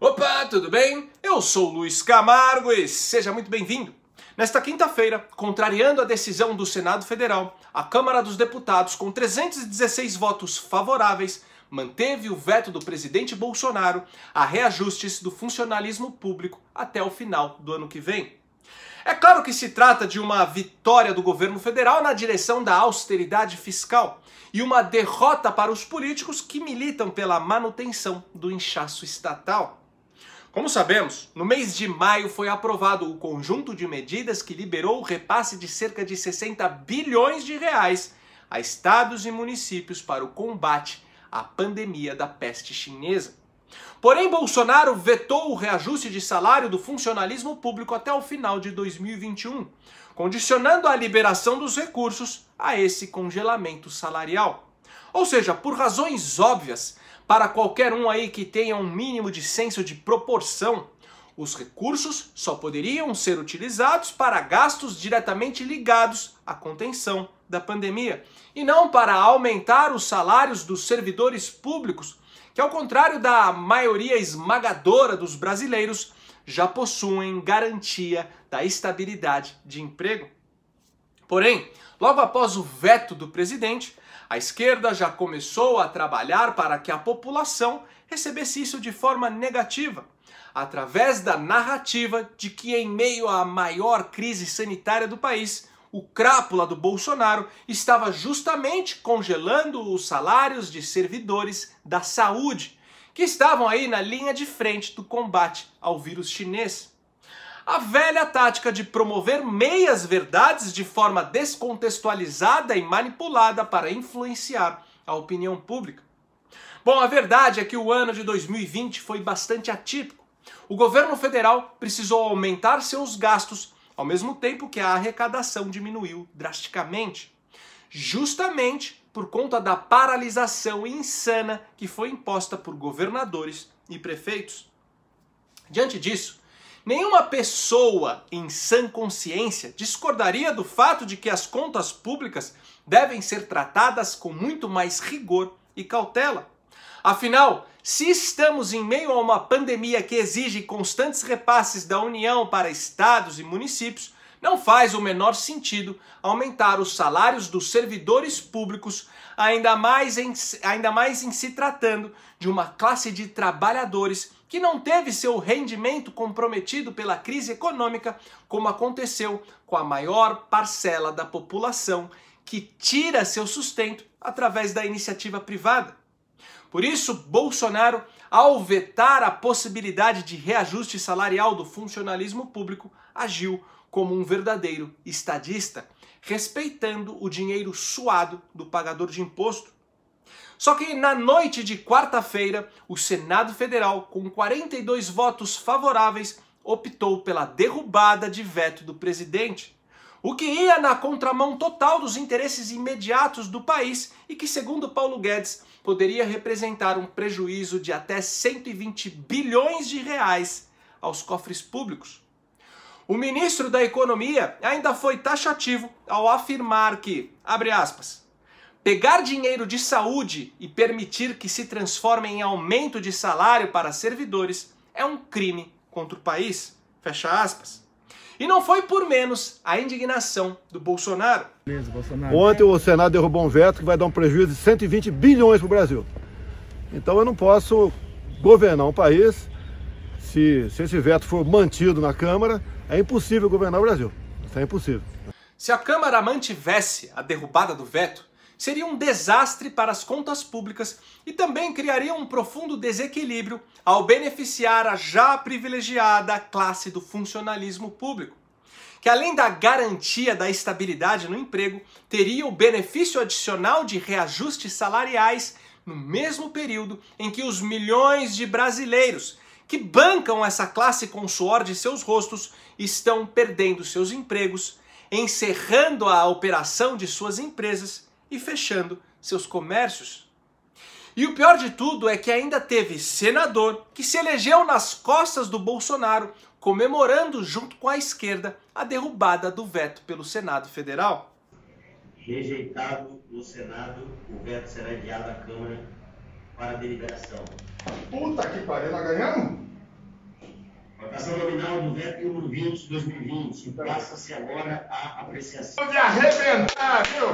Opa, tudo bem? Eu sou Luiz Camargo e seja muito bem-vindo. Nesta quinta-feira, contrariando a decisão do Senado Federal, a Câmara dos Deputados, com 316 votos favoráveis, manteve o veto do presidente Bolsonaro a reajustes do funcionalismo público até o final do ano que vem. É claro que se trata de uma vitória do governo federal na direção da austeridade fiscal e uma derrota para os políticos que militam pela manutenção do inchaço estatal. Como sabemos, no mês de maio foi aprovado o conjunto de medidas que liberou o repasse de cerca de 60 bilhões de reais a estados e municípios para o combate à pandemia da peste chinesa. Porém, Bolsonaro vetou o reajuste de salário do funcionalismo público até o final de 2021, condicionando a liberação dos recursos a esse congelamento salarial. Ou seja, por razões óbvias, para qualquer um aí que tenha um mínimo de senso de proporção, os recursos só poderiam ser utilizados para gastos diretamente ligados à contenção da pandemia e não para aumentar os salários dos servidores públicos, que, ao contrário da maioria esmagadora dos brasileiros, já possuem garantia da estabilidade de emprego. Porém, logo após o veto do presidente, a esquerda já começou a trabalhar para que a população recebesse isso de forma negativa, através da narrativa de que, em meio à maior crise sanitária do país, o crápula do Bolsonaro estava justamente congelando os salários de servidores da saúde, que estavam aí na linha de frente do combate ao vírus chinês a velha tática de promover meias verdades de forma descontextualizada e manipulada para influenciar a opinião pública. Bom, a verdade é que o ano de 2020 foi bastante atípico. O governo federal precisou aumentar seus gastos, ao mesmo tempo que a arrecadação diminuiu drasticamente. Justamente por conta da paralisação insana que foi imposta por governadores e prefeitos. Diante disso, Nenhuma pessoa em sã consciência discordaria do fato de que as contas públicas devem ser tratadas com muito mais rigor e cautela. Afinal, se estamos em meio a uma pandemia que exige constantes repasses da União para estados e municípios, não faz o menor sentido aumentar os salários dos servidores públicos, ainda mais em, ainda mais em se tratando de uma classe de trabalhadores que não teve seu rendimento comprometido pela crise econômica, como aconteceu com a maior parcela da população que tira seu sustento através da iniciativa privada. Por isso, Bolsonaro, ao vetar a possibilidade de reajuste salarial do funcionalismo público, agiu como um verdadeiro estadista, respeitando o dinheiro suado do pagador de imposto. Só que na noite de quarta-feira, o Senado Federal, com 42 votos favoráveis, optou pela derrubada de veto do presidente o que ia na contramão total dos interesses imediatos do país e que, segundo Paulo Guedes, poderia representar um prejuízo de até 120 bilhões de reais aos cofres públicos. O ministro da Economia ainda foi taxativo ao afirmar que, abre aspas, Pegar dinheiro de saúde e permitir que se transforme em aumento de salário para servidores é um crime contra o país. Fecha aspas. E não foi por menos a indignação do Bolsonaro. Ontem o Senado derrubou um veto que vai dar um prejuízo de 120 bilhões para o Brasil. Então eu não posso governar um país se, se esse veto for mantido na Câmara, é impossível governar o Brasil. Isso é impossível. Se a Câmara mantivesse a derrubada do veto, seria um desastre para as contas públicas e também criaria um profundo desequilíbrio ao beneficiar a já privilegiada classe do funcionalismo público, que além da garantia da estabilidade no emprego, teria o benefício adicional de reajustes salariais no mesmo período em que os milhões de brasileiros que bancam essa classe com suor de seus rostos estão perdendo seus empregos, encerrando a operação de suas empresas e fechando seus comércios. E o pior de tudo é que ainda teve senador que se elegeu nas costas do Bolsonaro, comemorando junto com a esquerda a derrubada do veto pelo Senado Federal. Rejeitado no Senado, o veto será enviado à Câmara para deliberação. Puta que pariu, nós ganhamos? Votação nominal do veto número 20 de 2020. Passa-se agora a apreciação. De arrebentar, viu?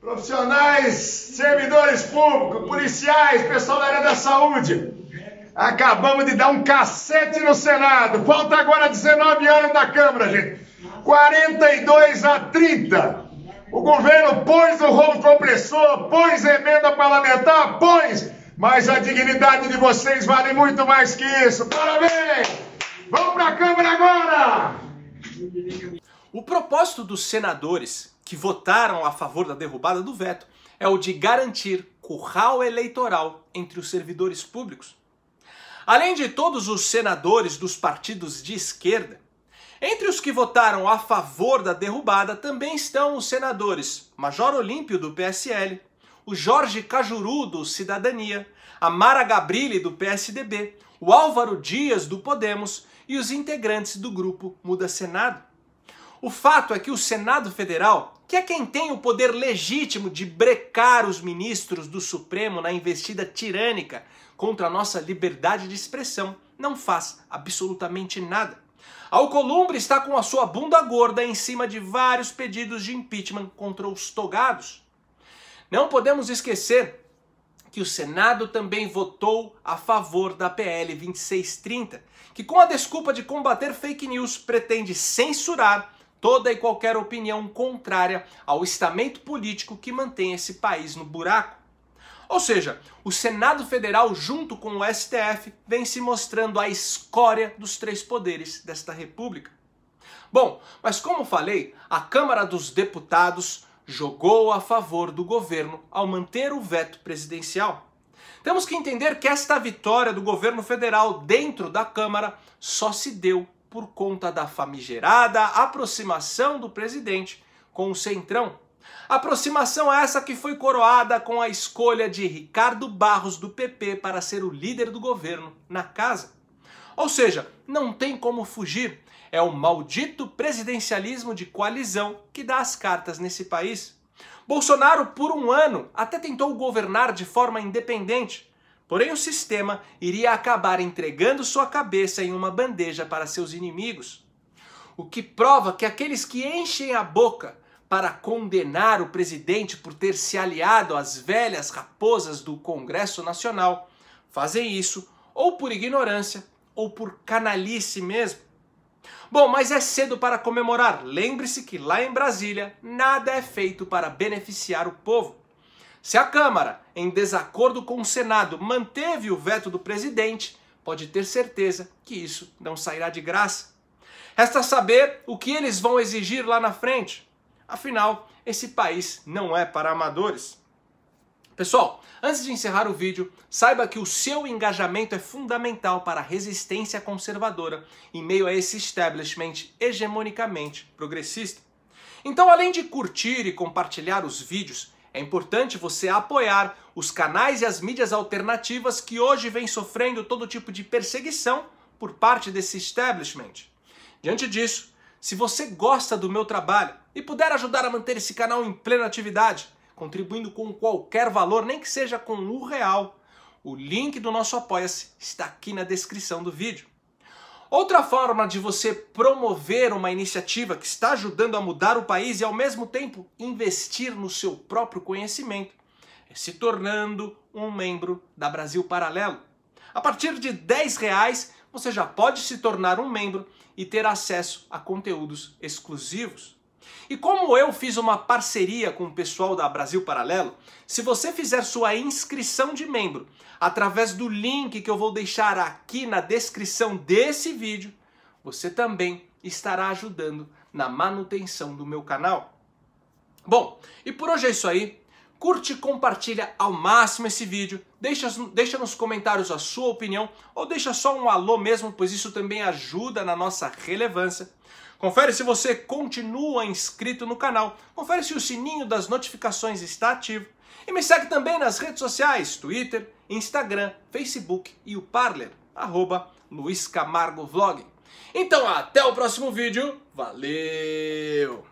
profissionais, servidores públicos, policiais, pessoal da área da saúde. Acabamos de dar um cacete no Senado. Falta agora 19 horas da Câmara, gente. 42 a 30. O governo pôs o roubo compressor, pôs emenda parlamentar, pôs. Mas a dignidade de vocês vale muito mais que isso. Parabéns! Vamos para a Câmara agora! O propósito dos senadores que votaram a favor da derrubada do veto é o de garantir curral eleitoral entre os servidores públicos. Além de todos os senadores dos partidos de esquerda, entre os que votaram a favor da derrubada também estão os senadores Major Olímpio do PSL, o Jorge Cajuru do Cidadania, a Mara Gabrilli do PSDB, o Álvaro Dias do Podemos e os integrantes do grupo Muda Senado. O fato é que o Senado Federal que é quem tem o poder legítimo de brecar os ministros do Supremo na investida tirânica contra a nossa liberdade de expressão, não faz absolutamente nada. Alcolumbre está com a sua bunda gorda em cima de vários pedidos de impeachment contra os togados. Não podemos esquecer que o Senado também votou a favor da PL 2630, que com a desculpa de combater fake news pretende censurar toda e qualquer opinião contrária ao estamento político que mantém esse país no buraco. Ou seja, o Senado Federal, junto com o STF, vem se mostrando a escória dos três poderes desta República. Bom, mas como falei, a Câmara dos Deputados jogou a favor do governo ao manter o veto presidencial. Temos que entender que esta vitória do governo federal dentro da Câmara só se deu por conta da famigerada aproximação do presidente com o Centrão. Aproximação essa que foi coroada com a escolha de Ricardo Barros do PP para ser o líder do governo na casa. Ou seja, não tem como fugir. É o maldito presidencialismo de coalizão que dá as cartas nesse país. Bolsonaro, por um ano, até tentou governar de forma independente, Porém, o sistema iria acabar entregando sua cabeça em uma bandeja para seus inimigos. O que prova que aqueles que enchem a boca para condenar o presidente por ter se aliado às velhas raposas do Congresso Nacional fazem isso ou por ignorância ou por canalice mesmo. Bom, mas é cedo para comemorar. Lembre-se que lá em Brasília nada é feito para beneficiar o povo. Se a Câmara, em desacordo com o Senado, manteve o veto do presidente, pode ter certeza que isso não sairá de graça. Resta saber o que eles vão exigir lá na frente. Afinal, esse país não é para amadores. Pessoal, antes de encerrar o vídeo, saiba que o seu engajamento é fundamental para a resistência conservadora em meio a esse establishment hegemonicamente progressista. Então, além de curtir e compartilhar os vídeos, é importante você apoiar os canais e as mídias alternativas que hoje vêm sofrendo todo tipo de perseguição por parte desse establishment. Diante disso, se você gosta do meu trabalho e puder ajudar a manter esse canal em plena atividade, contribuindo com qualquer valor, nem que seja com um real, o link do nosso Apoia-se está aqui na descrição do vídeo. Outra forma de você promover uma iniciativa que está ajudando a mudar o país e ao mesmo tempo investir no seu próprio conhecimento é se tornando um membro da Brasil Paralelo. A partir de 10 reais, você já pode se tornar um membro e ter acesso a conteúdos exclusivos. E como eu fiz uma parceria com o pessoal da Brasil Paralelo, se você fizer sua inscrição de membro através do link que eu vou deixar aqui na descrição desse vídeo, você também estará ajudando na manutenção do meu canal. Bom, e por hoje é isso aí. Curte e compartilha ao máximo esse vídeo, deixa, deixa nos comentários a sua opinião ou deixa só um alô mesmo, pois isso também ajuda na nossa relevância. Confere se você continua inscrito no canal. Confere se o sininho das notificações está ativo. E me segue também nas redes sociais, Twitter, Instagram, Facebook e o Parler, arroba Luiz Camargo Vlog. Então até o próximo vídeo, valeu!